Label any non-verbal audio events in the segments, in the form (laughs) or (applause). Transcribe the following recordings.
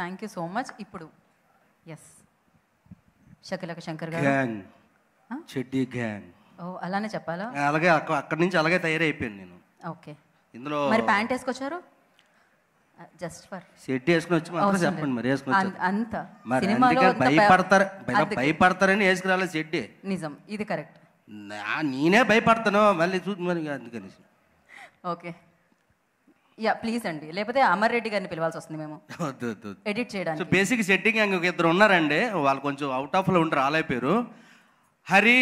thank you so much ఇప్పుడు ఎస్ Shakalaka Shankar gang చెడ్డి గ్యాంగ్ ఓ అలానే చెప్పాలా అలాగే అక్కడ అక్కడి నుంచి అలాగే తయారైపోయాను నేను ఓకే ఇందులో మరి ప్యాంట్ వేసుకొచ్చారు జస్ట్ ఫర్ చెడ్డి వేసుకుని వచ్చి మాత్రం చెప్పండి మరి వేసుకుని అంత మరి సినిమాలో భయపడతారు భయపడతారని వేసుకురాలేదు చెడ్డి నిజం ఇది కరెక్ట్ నేనే భయపడతాను మళ్ళీ చూ మరి అందుకని ఓకే యా ప్లీజ్ అండి లేకపోతే అమర్ రెడ్డి గారిని పిలవాల్సి వస్తుంది మేము ఎడిట్ (laughs) చేయడానికి సో బేసిక్ సెట్టింగ్ ఇంకొక ఇద్దరు ఉన్నారండి వాళ్ళు కొంచెం అవుట్ ఆఫ్ లో ఉంటారు ఆలయ పేరు హరి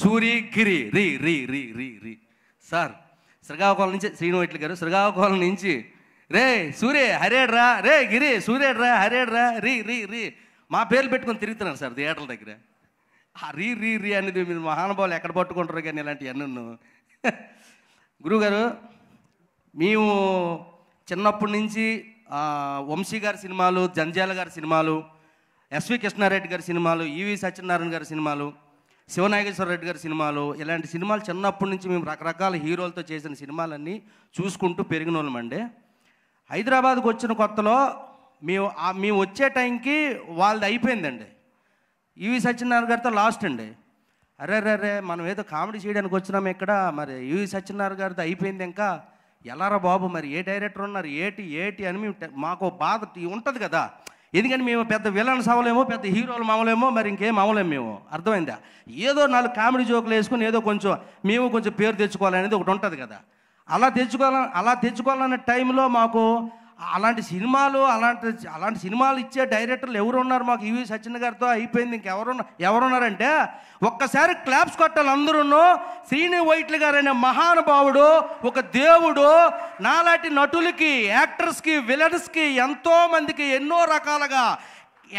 సూరి గిరి రీ రీ రీ రీ రీ సార్ శ్రీకాకుళం నుంచి శ్రీను వైట్ల గారు శ్రీకాకుళం నుంచి రే సూర్య హరేడ్రా రే గిరి సూర్యడ్రా హరేడ్రా రీ రీ రీ మా పేర్లు పెట్టుకొని తిరుగుతున్నారు సార్ థియేటర్ల దగ్గర ఆ రీ రీ రీ అనేది మీరు మహానుభావులు ఎక్కడ పట్టుకుంటారు కానీ గురువు (laughs) గురువుగారు మేము చిన్నప్పటి నుంచి వంశీ గారి సినిమాలు జంజాల గారి సినిమాలు ఎస్వి కృష్ణారెడ్డి గారి సినిమాలు ఈవి సత్యనారాయణ గారి సినిమాలు శివనాగేశ్వర రెడ్డి గారి సినిమాలు ఇలాంటి సినిమాలు చిన్నప్పటి నుంచి మేము రకరకాల హీరోలతో చేసిన సినిమాలన్నీ చూసుకుంటూ పెరిగిన వాళ్ళమండి హైదరాబాద్కి వచ్చిన కొత్తలో మేము మేము వచ్చే టైంకి వాళ్ళది అయిపోయిందండి ఈవి సత్యనారాయణ గారితో లాస్ట్ అండి అరే అరే మనం ఏదో కామెడీ చేయడానికి వచ్చినాము ఇక్కడ మరి ఈవి సత్యనారాయణ గారితో అయిపోయింది ఇంకా ఎలారా బాబు మరి ఏ డైరెక్టర్ ఉన్నారు ఏటి ఏటి అని మేము మాకు బాధ ఉంటుంది కదా ఎందుకంటే మేము పెద్ద విలన్స్ అవ్వలేమో పెద్ద హీరోలు అవ్వలేమో మరి ఇంకేం అవ్వలేము మేము అర్థమైందా ఏదో నాలుగు కామెడీ జోకులు వేసుకుని ఏదో కొంచెం మేము కొంచెం పేరు తెచ్చుకోవాలనేది ఒకటి ఉంటుంది కదా అలా తెచ్చుకోవాలని అలా తెచ్చుకోవాలనే టైంలో మాకు అలాంటి సినిమాలు అలాంటి అలాంటి సినిమాలు ఇచ్చే డైరెక్టర్లు ఎవరు ఉన్నారు మాకు ఈవి సచిన్ గారితో అయిపోయింది ఎవరు ఎవరున్నారంటే ఒక్కసారి క్లాప్స్ కొట్టాలి అందరూ శ్రీని వైట్ల గారు అనే మహానుభావుడు ఒక దేవుడు నాలాంటి నటులకి యాక్టర్స్కి విలన్స్కి ఎంతోమందికి ఎన్నో రకాలుగా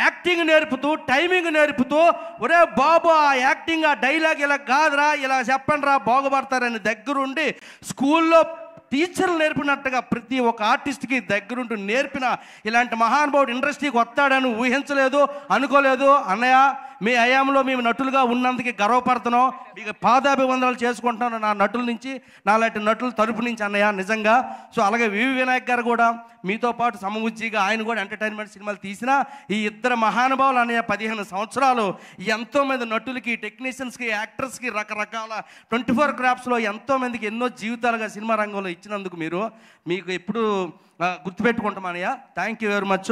యాక్టింగ్ నేర్పుతూ టైమింగ్ నేర్పుతూ ఒరే బాబు ఆ యాక్టింగ్ ఆ డైలాగ్ ఇలా కాదురా ఇలా చెప్పండి రా బాగుపడతారని దగ్గరుండి స్కూల్లో టీచర్లు నేర్పినట్టుగా ప్రతి ఒక్క ఆర్టిస్ట్కి దగ్గరుంటూ నేర్పిన ఇలాంటి మహానుభావుడు ఇండస్ట్రీకి వస్తాడని ఊహించలేదు అనుకోలేదు అన్నయ్య మీ హయాంలో మేము నటులుగా ఉన్నందుకే గర్వపడుతున్నాం మీకు పాదాభివందనాలు చేసుకుంటున్నాను నా నటుల నుంచి నాలాంటి నటుల తరపు నుంచి అన్నయ్య నిజంగా సో అలాగే వివి వినాయక్ గారు కూడా మీతో పాటు సమవుజ్జిగా ఆయన కూడా ఎంటర్టైన్మెంట్ సినిమాలు తీసిన ఈ ఇద్దరు మహానుభావులు అనే పదిహేను సంవత్సరాలు ఎంతోమంది నటులకి టెక్నీషియన్స్కి యాక్టర్స్కి రకరకాల ట్వంటీ ఫోర్ క్రాఫ్ట్స్లో ఎంతోమందికి ఎన్నో జీవితాలుగా సినిమా రంగంలో ఇచ్చినందుకు మీరు మీకు ఎప్పుడు గుర్తుపెట్టుకుంటామన్నయ్య థ్యాంక్ యూ వెరీ మచ్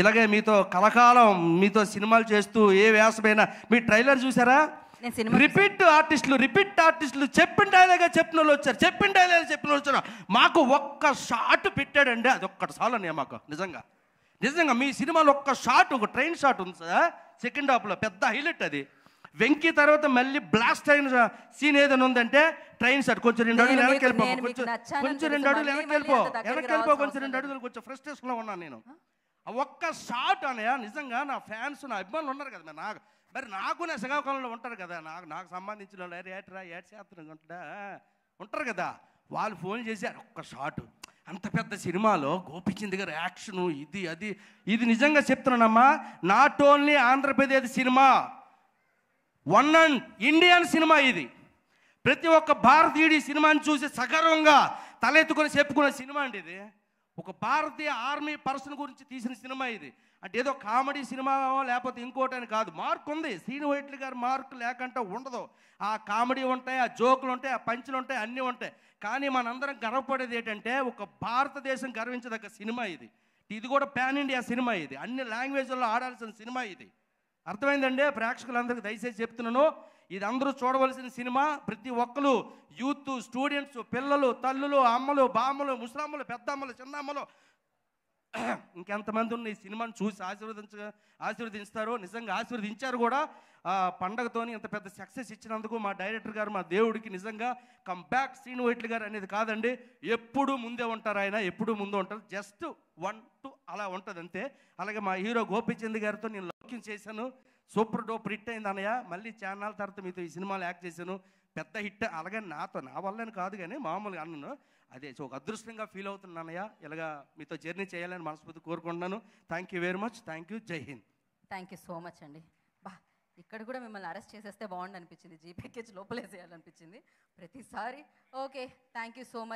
ఇలాగే మీతో కలకాలం మీతో సినిమాలు చేస్తూ ఏ వ్యాసమైన ఎవరైనా మీ ట్రైలర్ చూసారా రిపీట్ ఆర్టిస్టులు రిపీట్ ఆర్టిస్టులు చెప్పిన డైలాగా చెప్పిన వాళ్ళు వచ్చారు చెప్పిన డైలాగా చెప్పిన వాళ్ళు వచ్చారు మాకు ఒక్క షాట్ పెట్టాడండి అది ఒక్కటి చాలండి మాకు నిజంగా నిజంగా మీ సినిమాలో ఒక్క షాట్ ఒక ట్రైన్ షాట్ ఉంది సార్ సెకండ్ హాఫ్లో పెద్ద హైలైట్ అది వెంకి తర్వాత మళ్ళీ బ్లాస్ట్ అయిన సీన్ ఏదైనా ఉందంటే ట్రైన్ షాట్ కొంచెం రెండు అడుగులు వెనక్కి వెళ్ళిపో కొంచెం కొంచెం రెండు అడుగులు వెనక్కి వెళ్ళిపో వెనక్కి వెళ్ళిపో కొంచెం రెండు అడుగులు కొంచెం ఫ్రస్ట్రేషన్లో ఉన్నాను నేను ఒక్క షాట్ అనయా నిజంగా నా ఫ్యాన్స్ నా అభిమానులు ఉన్నారు కదా నాకు మరి నాకు నా శ్రీకాకుళంలో ఉంటారు కదా నాకు నాకు సంబంధించిన వాళ్ళు ఏట్రా ఏట్ చేస్తున్నాం ఉంటుందా ఉంటారు కదా వాళ్ళు ఫోన్ చేశారు ఒక్క షాట్ అంత పెద్ద సినిమాలో గోపీచంద్ గారు యాక్షన్ ఇది అది ఇది నిజంగా చెప్తున్నానమ్మా not only Andhra Pradesh cinema one and Indian cinema ఇది ప్రతి ఒక్క భారతీయుడి సినిమాని చూసి సగర్వంగా తలెత్తుకొని చెప్పుకున్న సినిమా అండి ఇది ఒక భారతీయ ఆర్మీ పర్సన్ గురించి తీసిన సినిమా ఇది అంటే ఏదో కామెడీ సినిమా లేకపోతే ఇంకోటి అని కాదు మార్క్ ఉంది శ్రీను వైట్ల గారి మార్క్ లేకుండా ఉండదు ఆ కామెడీ ఉంటాయి ఆ జోకులు ఉంటాయి ఆ పంచులు ఉంటాయి అన్నీ ఉంటాయి కానీ మనందరం గర్వపడేది ఏంటంటే ఒక భారతదేశం గర్వించదగ్గ సినిమా ఇది ఇది కూడా పాన్ ఇండియా సినిమా ఇది అన్ని లాంగ్వేజ్లో ఆడాల్సిన సినిమా ఇది అర్థమైందండి ప్రేక్షకులందరికీ దయచేసి చెప్తున్నాను ఇది అందరూ చూడవలసిన సినిమా ప్రతి ఒక్కరు యూత్ స్టూడెంట్స్ పిల్లలు తల్లులు అమ్మలు బామ్మలు ముసలమ్మలు పెద్దమ్మలు చిన్నమ్మలు (clears throat) ఇంకెంతమంది ఉన్న ఈ సినిమాను చూసి ఆశీర్వదించ ఆశీర్వదించారు నిజంగా ఆశీర్వదించారు కూడా ఆ పండగతోని ఇంత పెద్ద సక్సెస్ ఇచ్చినందుకు మా డైరెక్టర్ గారు మా దేవుడికి నిజంగా కంబ్యాక్ శ్రీను వైట్ల గారు అనేది కాదండి ఎప్పుడూ ముందే ఉంటారు ఆయన ఎప్పుడూ ముందు ఉంటారు జస్ట్ వన్ టూ అలా ఉంటుంది అంతే అలాగే మా హీరో గోపిచంద్ గారితో నేను లౌక్యం చేశాను సూపర్ డోప్ హిట్ అయింది అన్నయ్య మళ్ళీ ఛానల్ తర్వాత మీతో ఈ సినిమాలు యాక్ట్ చేశాను పెద్ద హిట్ అలాగే నాతో నా వల్లని కాదు కానీ మామూలుగా అన్నను అదే ఒక అదృష్టంగా ఫీల్ అవుతున్నాను అన్నయ్య ఇలాగా మీతో జర్నీ చేయాలని మనస్ఫూర్తి కోరుకుంటున్నాను thank you very much thank you Jai Hind thank you so much అండి బా ఇక్కడ కూడా మిమ్మల్ని అరెస్ట్ చేసేస్తే బాగుండు అనిపించింది జీపీకేజ్ లోపలేసేయాలనిపించింది ప్రతిసారి okay thank you so much